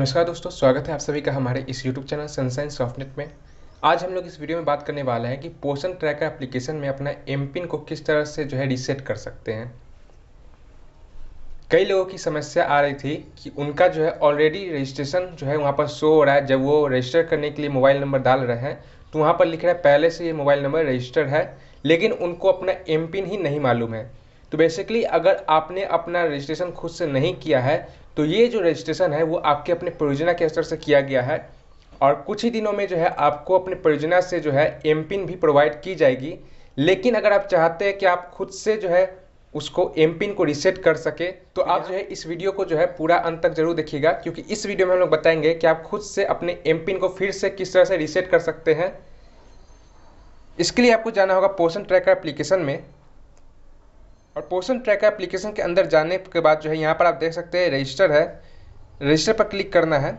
नमस्कार दोस्तों स्वागत है आप सभी का हमारे इस YouTube चैनल सनसाइन सॉफ्टनेट में आज हम लोग इस वीडियो में बात करने वाले हैं कि पोषण ट्रैकर एप्लीकेशन में अपना एम पिन को किस तरह से जो है रीसेट कर सकते हैं कई लोगों की समस्या आ रही थी कि उनका जो है ऑलरेडी रजिस्ट्रेशन जो है वहाँ पर शो हो रहा है जब वो रजिस्टर करने के लिए मोबाइल नंबर डाल रहे हैं तो वहाँ पर लिख रहा है पहले से ये मोबाइल नंबर रजिस्टर्ड है लेकिन उनको अपना एम पिन ही नहीं मालूम है तो बेसिकली अगर आपने अपना रजिस्ट्रेशन खुद से नहीं किया है तो ये जो रजिस्ट्रेशन है वो आपके अपने परियोजना के स्तर से किया गया है और कुछ ही दिनों में जो है आपको अपने परियोजना से जो है एम पिन भी प्रोवाइड की जाएगी लेकिन अगर आप चाहते हैं कि आप खुद से जो है उसको एम पिन को रिसेट कर सके तो आप जो है इस वीडियो को जो है पूरा अंत तक जरूर देखिएगा क्योंकि इस वीडियो में हम लोग बताएंगे कि आप खुद से अपने एम पिन को फिर से किस तरह से रिसेट कर सकते हैं इसके लिए आपको जाना होगा पोषण ट्रैकर एप्लीकेशन में और पोषण ट्रैक एप्लीकेशन के अंदर जाने के बाद जो है यहाँ पर आप देख सकते हैं रजिस्टर है रजिस्टर पर क्लिक करना है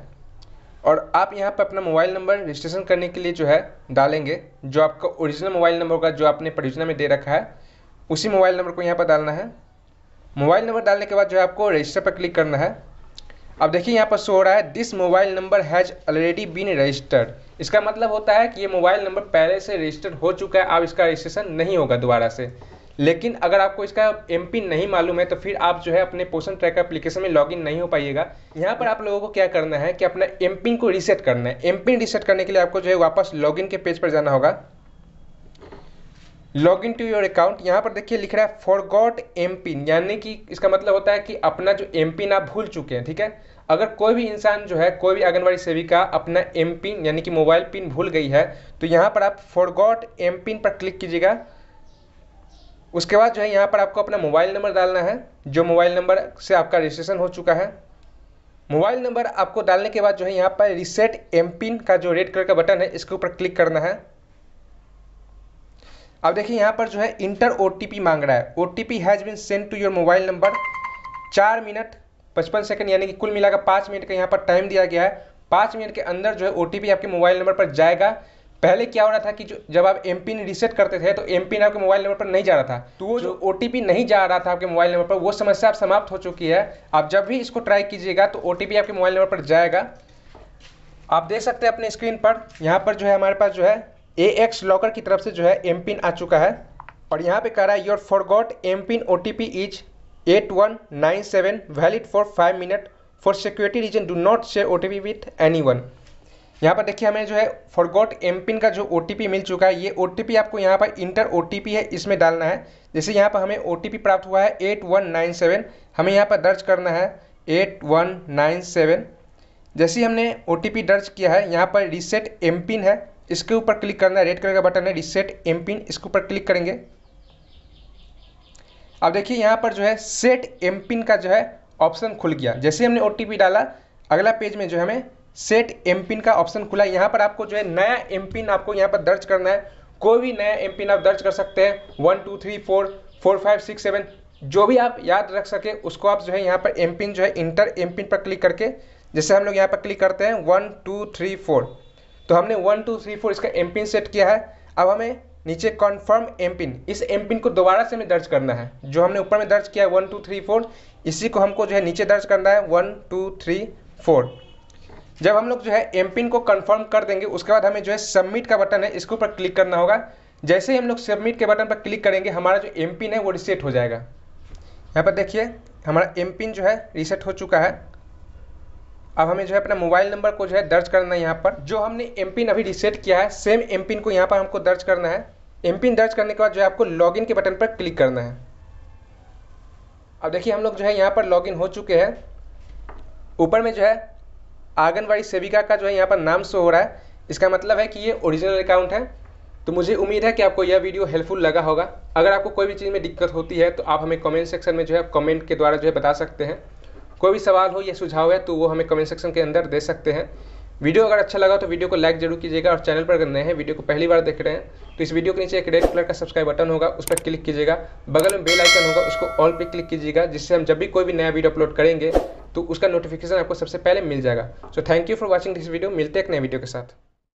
और आप यहाँ पर अपना मोबाइल नंबर रजिस्ट्रेशन करने के लिए जो है डालेंगे जो आपका ओरिजिनल मोबाइल नंबर होगा जो आपने परियोजना में दे रखा है उसी मोबाइल नंबर को यहाँ पर डालना है मोबाइल नंबर डालने के बाद जो है आपको रजिस्टर पर क्लिक करना है अब देखिए यहाँ पर शो हो रहा है this mobile number has already been registered इसका मतलब होता है कि ये मोबाइल नंबर पहले से रजिस्टर्ड हो चुका है अब इसका रजिस्ट्रेशन नहीं होगा दोबारा से लेकिन अगर आपको इसका एम नहीं मालूम है तो फिर आप जो है अपने पोषण ट्रैक एप्लीकेशन में लॉग नहीं हो पाइएगा यहाँ पर आप लोगों को क्या करना है कि अपना एम को रीसेट करना है एम रीसेट करने के लिए आपको जो है वापस लॉगिन के पेज पर जाना होगा log in to your account यहाँ पर देखिए लिख रहा है फॉर गॉट एम पिन यानी कि इसका मतलब होता है कि अपना जो एम पिन आप भूल चुके हैं ठीक है अगर कोई भी इंसान जो है कोई भी आंगनबाड़ी सेविका अपना एम पिन यानी कि मोबाइल पिन भूल गई है तो यहाँ पर आप फॉर गॉट एम पिन पर क्लिक कीजिएगा उसके बाद जो है यहाँ पर आपको अपना मोबाइल नंबर डालना है जो मोबाइल नंबर से आपका रजिस्ट्रेशन हो चुका है मोबाइल नंबर आपको डालने के बाद जो है यहाँ पर रिसेट एम पिन का जो रेड कलर का बटन है इसके ऊपर क्लिक करना है अब देखिए यहाँ पर जो है इंटर ओ मांग रहा है O T P has been sent to your mobile number चार मिनट पचपन सेकंड यानी कि कुल मिलाकर पाँच मिनट का यहाँ पर टाइम दिया गया है पाँच मिनट के अंदर जो है ओ आपके मोबाइल नंबर पर जाएगा पहले क्या हो रहा था कि जो जब आप एम पिन रिसेट करते थे तो एम पिन आपके मोबाइल नंबर पर नहीं जा रहा था तो वो जो ओ नहीं जा रहा था आपके मोबाइल नंबर पर वो समस्या आप समाप्त हो चुकी है आप जब भी इसको ट्राई कीजिएगा तो ओ आपके मोबाइल नंबर पर जाएगा आप देख सकते हैं अपने स्क्रीन पर यहाँ पर जो है हमारे पास जो है ए एक्स लॉकर की तरफ से जो है एम पिन आ चुका है और यहाँ पे कह रहा है your forgot M pin O T P is eight one nine seven valid for five minute for security reason do not share O T P with anyone यहाँ पर देखिए हमें जो है फॉरगॉट एम पिन का जो ओ मिल चुका है ये ओ आपको यहाँ पर इंटर ओ है इसमें डालना है जैसे यहाँ पर हमें ओ प्राप्त हुआ है एट वन नाइन सेवन हमें यहाँ पर दर्ज करना है एट वन नाइन सेवन जैसे हमने ओ दर्ज किया है यहाँ पर रिसेट एम पिन है इसके ऊपर क्लिक करना है रेड कलर का बटन है रिसेट एम पिन इसके ऊपर क्लिक करेंगे अब देखिए यहाँ पर जो है सेट एम पिन का जो है ऑप्शन खुल गया जैसे हमने ओ डाला अगला पेज में जो है हमें सेट एम पिन का ऑप्शन खुला है यहाँ पर आपको जो है नया एम पिन आपको यहाँ पर दर्ज करना है कोई भी नया एम पिन आप दर्ज कर सकते हैं one two three four four five six seven जो भी आप याद रख सके उसको आप जो है यहाँ पर एम पिन जो है इंटर एम पिन पर क्लिक करके जैसे हम लोग यहाँ पर क्लिक करते हैं वन टू थ्री फोर तो हमने वन टू थ्री फोर इसका एम पिन सेट किया है अब हमें नीचे कन्फर्म एम पिन इस एम पिन को दोबारा से हमें दर्ज करना है जो हमने ऊपर में दर्ज किया है वन टू थ्री फोर इसी को हमको जो है नीचे दर्ज करना है वन टू थ्री फोर जब हम लोग जो है एम पिन को कन्फर्म कर देंगे उसके बाद हमें जो है सबमिट का बटन है इसके ऊपर क्लिक करना होगा जैसे ही हम लोग सबमिट के बटन पर क्लिक करेंगे हमारा जो एम पिन है वो रिसेट हो जाएगा यहाँ पर देखिए हमारा एम पिन जो है रिसेट हो चुका है अब हमें जो है अपना मोबाइल नंबर को जो है दर्ज करना है यहाँ पर जो हमने एम पिन अभी रिसेट किया है सेम एम पिन को यहाँ पर हमको दर्ज करना है एम पिन दर्ज करने के बाद जो है आपको लॉगिन के बटन पर क्लिक करना है अब देखिए हम लोग जो है यहाँ पर लॉगिन हो चुके हैं ऊपर में जो है आंगनबाड़ी सेविका का जो है यहाँ पर नाम शो हो रहा है इसका मतलब है कि ये ओरिजिनल अकाउंट है तो मुझे उम्मीद है कि आपको यह वीडियो हेल्पफुल लगा होगा अगर आपको कोई भी चीज़ में दिक्कत होती है तो आप हमें कमेंट सेक्शन में जो है कमेंट के द्वारा जो है बता सकते हैं कोई भी सवाल हो या सुझाव है तो वो हमें कमेंट सेक्शन के अंदर दे सकते हैं वीडियो अगर अच्छा लगा तो वीडियो को लाइक जरूर कीजिएगा और चैनल पर अगर नए हैं वीडियो को पहली बार देख रहे हैं तो इस वीडियो के नीचे एक रेड कलर का सब्सक्राइब बटन होगा उस पर क्लिक कीजिएगा बगल में बेल आइकन होगा उसको ऑल पर क्लिक कीजिएगा जिससे हम जब भी कोई भी नया वीडियो अपलोड करेंगे तो उसका नोटिफिकेशन आपको सबसे पहले मिल जाएगा so thank you for watching this video मिलते हैं एक नए वीडियो के साथ